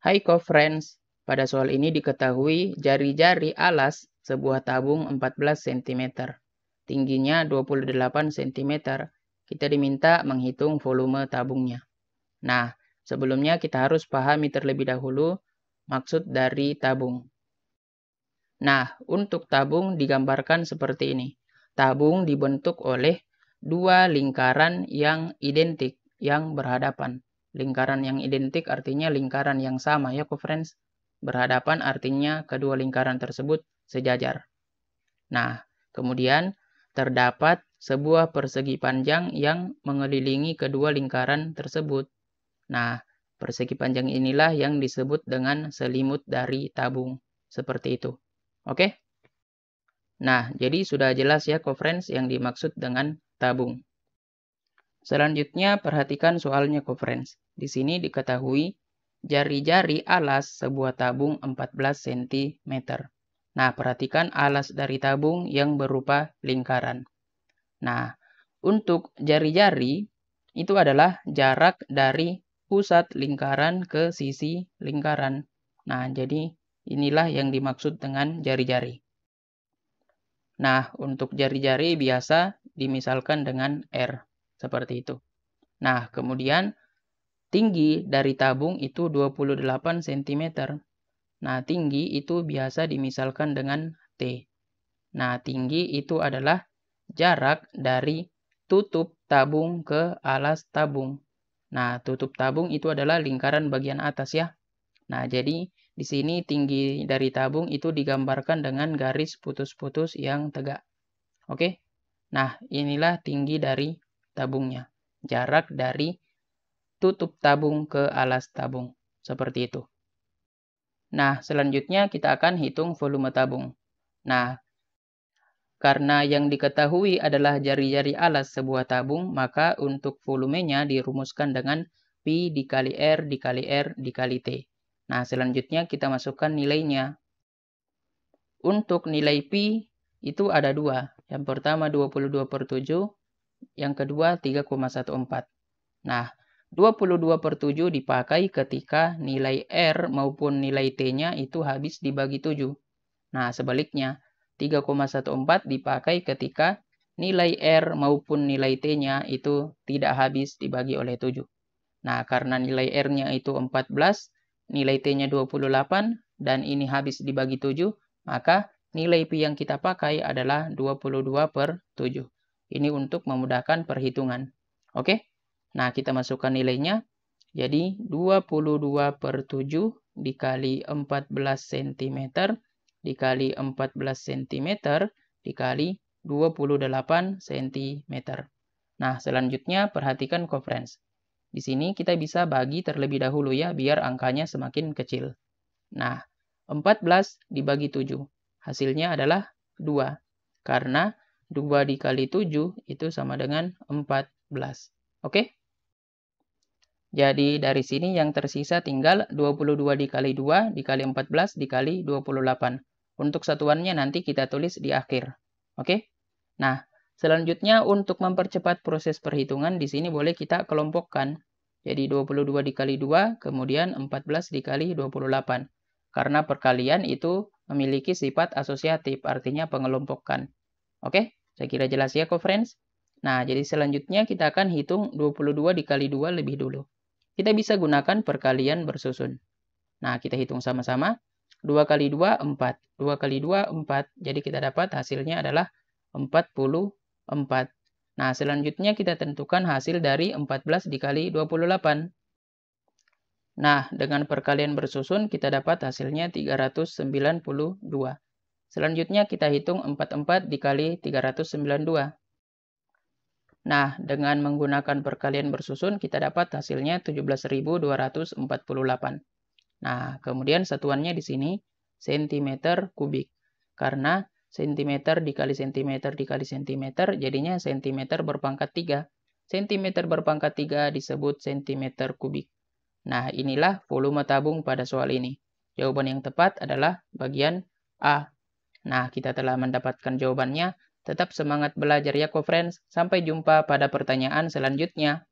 Hai co-friends, pada soal ini diketahui jari-jari alas sebuah tabung 14 cm. Tingginya 28 cm. Kita diminta menghitung volume tabungnya. Nah, sebelumnya kita harus pahami terlebih dahulu maksud dari tabung. Nah, untuk tabung digambarkan seperti ini. Tabung dibentuk oleh dua lingkaran yang identik yang berhadapan. Lingkaran yang identik artinya lingkaran yang sama ya, friends. Berhadapan artinya kedua lingkaran tersebut sejajar. Nah, kemudian terdapat sebuah persegi panjang yang mengelilingi kedua lingkaran tersebut. Nah, persegi panjang inilah yang disebut dengan selimut dari tabung. Seperti itu. Oke? Nah, jadi sudah jelas ya, friends, yang dimaksud dengan tabung. Selanjutnya, perhatikan soalnya conference. Di sini diketahui jari-jari alas sebuah tabung 14 cm. Nah, perhatikan alas dari tabung yang berupa lingkaran. Nah, untuk jari-jari itu adalah jarak dari pusat lingkaran ke sisi lingkaran. Nah, jadi inilah yang dimaksud dengan jari-jari. Nah, untuk jari-jari biasa dimisalkan dengan R. Seperti itu. Nah, kemudian tinggi dari tabung itu 28 cm. Nah, tinggi itu biasa dimisalkan dengan T. Nah, tinggi itu adalah jarak dari tutup tabung ke alas tabung. Nah, tutup tabung itu adalah lingkaran bagian atas ya. Nah, jadi di sini tinggi dari tabung itu digambarkan dengan garis putus-putus yang tegak. Oke. Nah, inilah tinggi dari tabungnya, jarak dari tutup tabung ke alas tabung, seperti itu. Nah, selanjutnya kita akan hitung volume tabung. Nah, karena yang diketahui adalah jari-jari alas sebuah tabung, maka untuk volumenya dirumuskan dengan P dikali R dikali R dikali T. Nah, selanjutnya kita masukkan nilainya. Untuk nilai P itu ada dua. Yang pertama 22 per 7, yang kedua 3,14. Nah, 22 per 7 dipakai ketika nilai R maupun nilai T-nya itu habis dibagi 7. Nah, sebaliknya, 3,14 dipakai ketika nilai R maupun nilai T-nya itu tidak habis dibagi oleh 7. Nah, karena nilai R-nya itu 14, nilai T-nya 28, dan ini habis dibagi 7, maka nilai P yang kita pakai adalah 22 per 7. Ini untuk memudahkan perhitungan. Oke? Nah, kita masukkan nilainya. Jadi, 22 per 7 dikali 14 cm dikali 14 cm dikali 28 cm. Nah, selanjutnya perhatikan conference. Di sini kita bisa bagi terlebih dahulu ya, biar angkanya semakin kecil. Nah, 14 dibagi 7. Hasilnya adalah 2. Karena 2 dikali 7 itu sama dengan 14. Oke? Jadi dari sini yang tersisa tinggal 22 dikali 2 dikali 14 dikali 28. Untuk satuannya nanti kita tulis di akhir. Oke? Nah, selanjutnya untuk mempercepat proses perhitungan di sini boleh kita kelompokkan. Jadi 22 dikali 2 kemudian 14 dikali 28. Karena perkalian itu memiliki sifat asosiatif artinya pengelompokan. Oke? Saya kira jelas ya, co friends? Nah, jadi selanjutnya kita akan hitung 22 dikali 2 lebih dulu. Kita bisa gunakan perkalian bersusun. Nah, kita hitung sama-sama. 2 kali 2, 4. 2 kali 2, 4. Jadi kita dapat hasilnya adalah 44. Nah, selanjutnya kita tentukan hasil dari 14 dikali 28. Nah, dengan perkalian bersusun kita dapat hasilnya 392. Selanjutnya kita hitung 44 dikali 392. Nah, dengan menggunakan perkalian bersusun, kita dapat hasilnya 17.248. Nah, kemudian satuannya di sini cm kubik. Karena cm dikali cm dikali cm jadinya cm berpangkat 3. Cm berpangkat 3 disebut cm kubik. Nah, inilah volume tabung pada soal ini. Jawaban yang tepat adalah bagian A, Nah, kita telah mendapatkan jawabannya. Tetap semangat belajar ya, co-friends. Sampai jumpa pada pertanyaan selanjutnya.